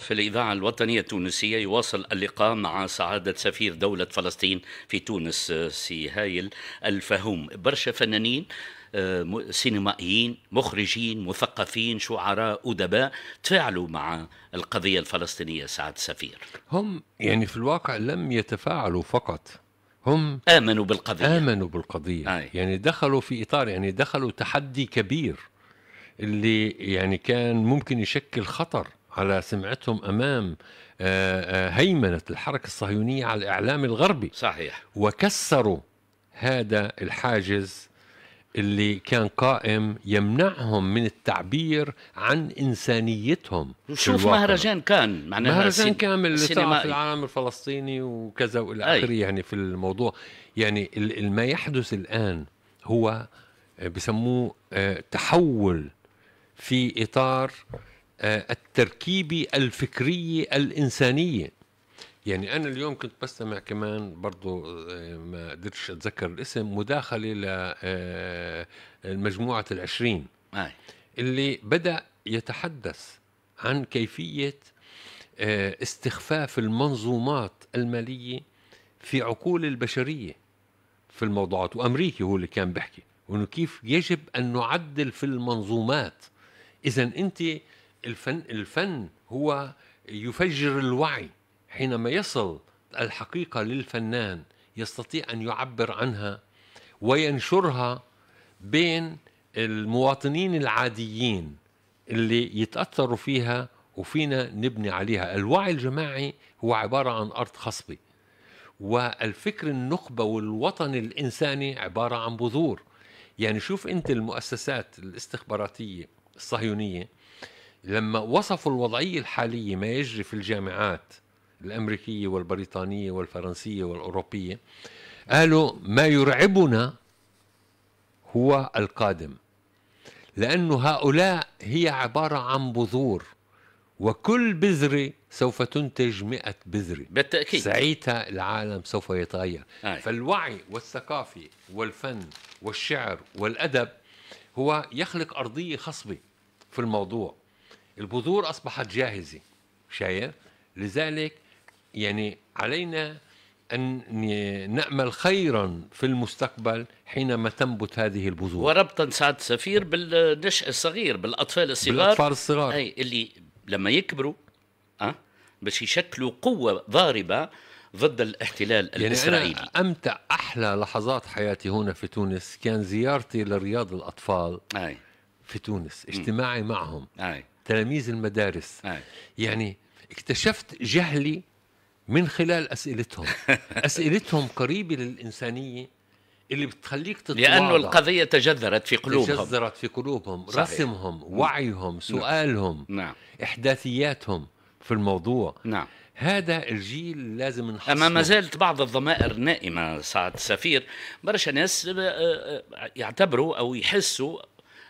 في الإذاعة الوطنية التونسية يواصل اللقاء مع سعادة سفير دولة فلسطين في تونس آه، سي هايل الفهوم برشا فنانين آه، سينمائيين مخرجين مثقفين شعراء أدباء تفاعلوا مع القضية الفلسطينية سعادة سفير هم يعني في الواقع لم يتفاعلوا فقط هم آمنوا بالقضية آمنوا بالقضية آي. يعني دخلوا في إطار يعني دخلوا تحدي كبير اللي يعني كان ممكن يشكل خطر على سمعتهم امام آه، آه، هيمنه الحركه الصهيونيه على الاعلام الغربي صحيح وكسروا هذا الحاجز اللي كان قائم يمنعهم من التعبير عن انسانيتهم شوف مهرجان كان معناها مهرجان كامل في العالم الفلسطيني وكذا والى اخره يعني في الموضوع يعني ما يحدث الان هو آه، بسموه تحول في اطار آه، التركيبة الفكرية الإنسانية يعني أنا اليوم كنت بستمع كمان برضو آه، ما قدرتش أتذكر الاسم مداخلة آه، لمجموعة العشرين اللي بدأ يتحدث عن كيفية استخفاف المنظومات المالية في عقول البشرية في الموضوعات وأمريكي هو اللي كان بيحكي وأنه كيف يجب أن نعدل في المنظومات إذا أنت الفن الفن هو يفجر الوعي حينما يصل الحقيقة للفنان يستطيع أن يعبر عنها وينشرها بين المواطنين العاديين اللي يتأثروا فيها وفينا نبني عليها الوعي الجماعي هو عبارة عن أرض خصبة والفكر النخبة والوطن الإنساني عبارة عن بذور يعني شوف أنت المؤسسات الاستخباراتية الصهيونية لما وصفوا الوضعية الحالية ما يجري في الجامعات الأمريكية والبريطانية والفرنسية والأوروبية قالوا ما يرعبنا هو القادم لأن هؤلاء هي عبارة عن بذور وكل بذرة سوف تنتج مئة بذرة بالتأكيد ساعتها العالم سوف يتغير آه. فالوعي والثقافة والفن والشعر والأدب هو يخلق أرضية خصبة في الموضوع البذور أصبحت جاهزة شايف لذلك يعني علينا أن نأمل خيرا في المستقبل حينما تنبت هذه البذور وربطا سعد سفير بالنشء الصغير بالأطفال الصغار بالأطفال الصغار أي اللي لما يكبروا أه باش يشكلوا قوة ضاربة ضد الاحتلال يعني الإسرائيلي أنا أمتع أحلى لحظات حياتي هنا في تونس كان زيارتي لرياض الأطفال أي. في تونس اجتماعي م. معهم أي. تلاميذ المدارس أي. يعني اكتشفت جهلي من خلال اسئلتهم اسئلتهم قريبه للانسانيه اللي بتخليك تتواضع لانه القضيه تجذرت في قلوبهم تجذرت في قلوبهم صحيح. رسمهم وعيهم نعم. سؤالهم نعم. احداثياتهم في الموضوع نعم هذا الجيل لازم نحصله أما ما زالت بعض الضمائر نائمة سعد سفير برشا ناس آه، آه، يعتبروا أو يحسوا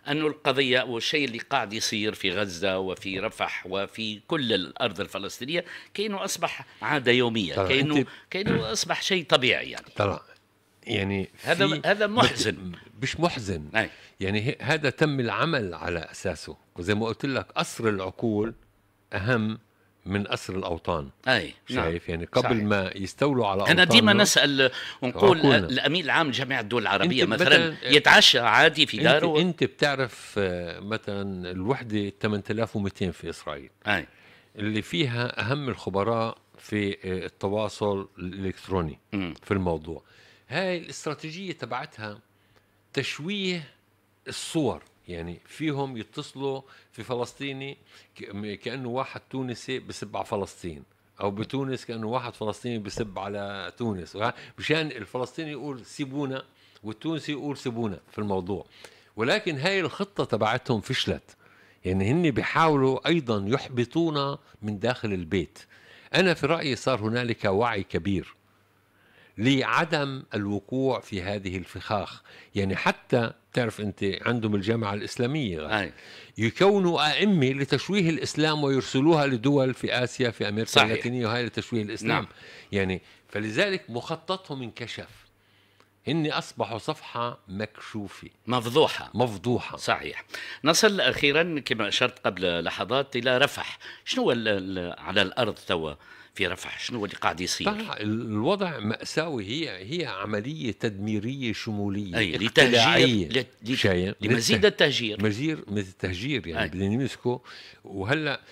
أن القضية والشيء اللي قاعد يصير في غزة وفي رفح وفي كل الأرض الفلسطينية كأنه أصبح عادة يومية كأنه, كأنه أصبح شيء طبيعي يعني طبعا يعني هذا هذا محزن مش محزن أي. يعني هذا تم العمل على أساسه وزي ما قلت لك أسر العقول أهم من اسر الاوطان اي نعم. شايف نعم. يعني قبل صحيح. ما يستولوا على انا ديما نسال ونقول الامين العام لجامعه الدول العربيه مثلا يتعشى عادي في داره انت, انت بتعرف آه، مثلا الوحده 8200 في اسرائيل اي اللي فيها اهم الخبراء في آه، التواصل الالكتروني م. في الموضوع هاي الاستراتيجيه تبعتها تشويه الصور يعني فيهم يتصلوا في فلسطيني كانه واحد تونسي بسب على فلسطين او بتونس كانه واحد فلسطيني بسب على تونس مشان الفلسطيني يقول سيبونا والتونسي يقول سيبونا في الموضوع ولكن هاي الخطه تبعتهم فشلت يعني هن بيحاولوا ايضا يحبطونا من داخل البيت انا في رايي صار هنالك وعي كبير لعدم الوقوع في هذه الفخاخ يعني حتى بتعرف انت عندهم الجامعه الاسلاميه أي. يكونوا ائمه لتشويه الاسلام ويرسلوها لدول في اسيا في امريكا صحيح. اللاتينيه وهي لتشويه الاسلام نعم. يعني فلذلك مخططهم انكشف هن أصبحوا صفحة مكشوفة مفضوحة مفضوحة صحيح نصل أخيرا كما أشرت قبل لحظات إلى رفح شنو على الأرض توا في رفح شنو اللي قاعد يصير الوضع مأساوي هي هي عملية تدميرية شمولية أي لتهجير لتهجير لمزيد التهجير مزير من التهجير يعني بدنا نمسكه وهلا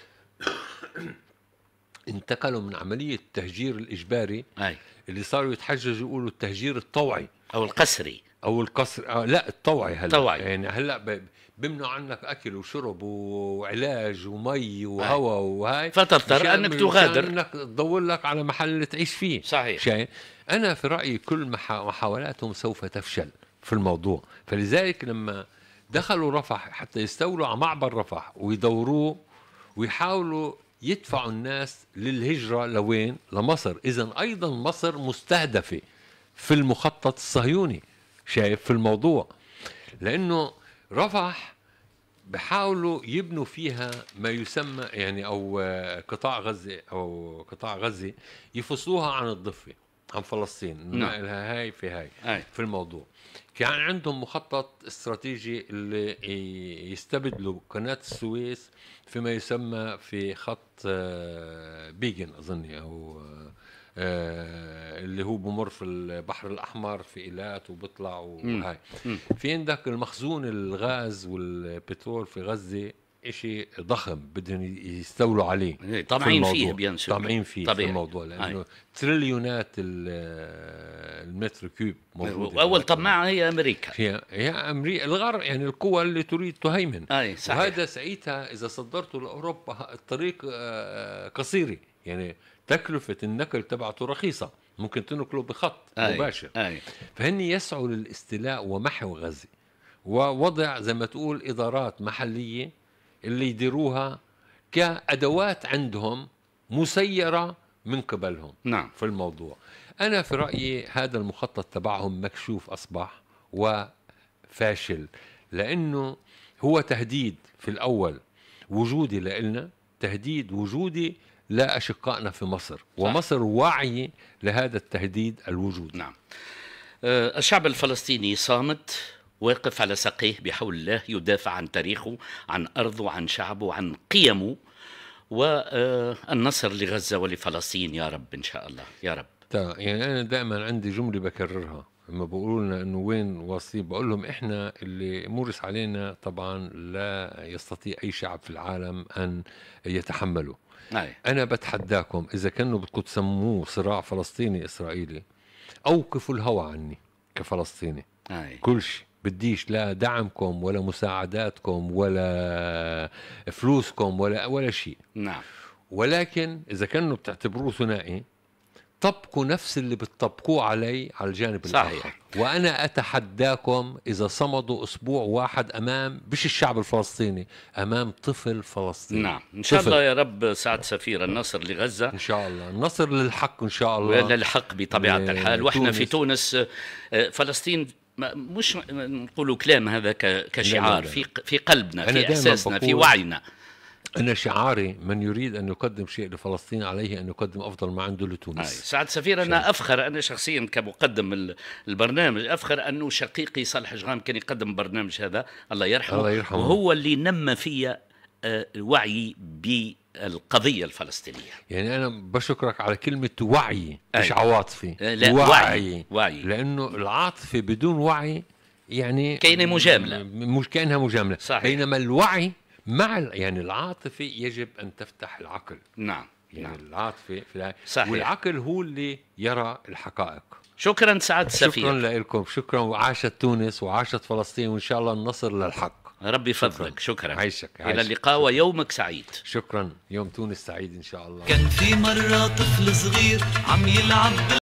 انتقلوا من عملية التهجير الإجباري أي. اللي صاروا يتحججوا يقولوا التهجير الطوعي أو القسري او القصر أو آه، لا الطوعي هلا طوعي. يعني هلا بيمنعوا عنك اكل وشرب وعلاج ومي وهواء وهاي فتضطر انك تغادر انك تدور لك على محل تعيش فيه صحيح شايف انا في رايي كل محاولاتهم سوف تفشل في الموضوع فلذلك لما دخلوا رفح حتى يستولوا على معبر رفح ويدوروه ويحاولوا يدفعوا الناس للهجرة لوين؟ لمصر إذا أيضا مصر مستهدفة في المخطط الصهيوني شايف في الموضوع لانه رفح بحاولوا يبنوا فيها ما يسمى يعني او قطاع غزه او قطاع غزه يفصلوها عن الضفه عن فلسطين نعم. لها هاي في هاي أي. في الموضوع كان عندهم مخطط استراتيجي اللي يستبدلوا قناة السويس فيما يسمى في خط آه، بيجن أظن أو آه، آه، اللي هو بمر في البحر الاحمر في ايلات وبيطلع وهاي في عندك المخزون الغاز والبترول في غزه شيء ضخم بدهم يستولوا عليه طمعين إيه، في فيه بينسوا طمعين فيه طبيعي. في الموضوع لانه هاي. تريليونات المتر كيوب موجود اول طماعه هي امريكا هي هي امريكا الغرب يعني القوى اللي تريد تهيمن اي صحيح وهذا ساعتها اذا صدرته لاوروبا الطريق آه، قصيره يعني تكلفه النقل تبعته رخيصه ممكن تنقله بخط أي. مباشر أي. فهن يسعوا للاستيلاء ومحو غزه ووضع زي ما تقول ادارات محليه اللي يديروها كأدوات عندهم مسيرة من قبلهم نعم. في الموضوع أنا في رأيي هذا المخطط تبعهم مكشوف أصبح وفاشل لأنه هو تهديد في الأول وجودي لإلنا تهديد وجودي لأشقائنا في مصر صح. ومصر واعية لهذا التهديد الوجودي نعم أه، الشعب الفلسطيني صامت واقف على ساقيه بحول الله يدافع عن تاريخه عن أرضه عن شعبه عن قيمه والنصر لغزة ولفلسطين يا رب إن شاء الله يا رب يعني أنا دائما عندي جملة بكررها لما بقولنا لنا انه وين واصلين بقول لهم احنا اللي مورس علينا طبعا لا يستطيع اي شعب في العالم ان يتحمله أي. نعم. انا بتحداكم اذا كانوا بدكم تسموه صراع فلسطيني اسرائيلي اوقفوا الهوى عني كفلسطيني أي. نعم. كل شيء بديش لا دعمكم ولا مساعداتكم ولا فلوسكم ولا ولا شيء نعم ولكن اذا كانوا بتعتبروه ثنائي طبقوا نفس اللي بتطبقوه علي على الجانب صح. الاخر وانا اتحداكم اذا صمدوا اسبوع واحد امام مش الشعب الفلسطيني امام طفل فلسطيني نعم ان شاء طفل. الله يا رب سعد سفير النصر لغزه ان شاء الله النصر للحق ان شاء الله للحق بطبيعه الحال واحنا في تونس آه، فلسطين مش نقولوا كلام هذا كشعار في في قلبنا في اساسنا في وعينا أنا شعاري من يريد أن يقدم شيء لفلسطين عليه أن يقدم أفضل ما عنده لتونس آه. سعد سفير أنا أفخر أنا شخصيا كمقدم البرنامج أفخر أنه شقيقي صالح جغام كان يقدم البرنامج هذا الله يرحمه, الله يرحمه. وهو اللي نمى فيا آه، وعي القضيه الفلسطينيه يعني انا بشكرك على كلمه وعي مش أيوة. عواطفي لا وعي. وعي وعي لانه العاطفه بدون وعي يعني كأنها مجامله مش كأنها مجامله صحيح. بينما الوعي مع يعني العاطفه يجب ان تفتح العقل نعم يعني نعم. العاطفه في صحيح. والعقل هو اللي يرى الحقائق شكرا سعاده السفير شكرا لكم شكرا وعاشت تونس وعاشت فلسطين وان شاء الله النصر للحق ربي يفضلك شكرا, شكرا. عايشك, عايشك. الى اللقاء ويومك سعيد شكرا يوم تونس سعيد ان شاء الله كان في مره طفل صغير عم يلعب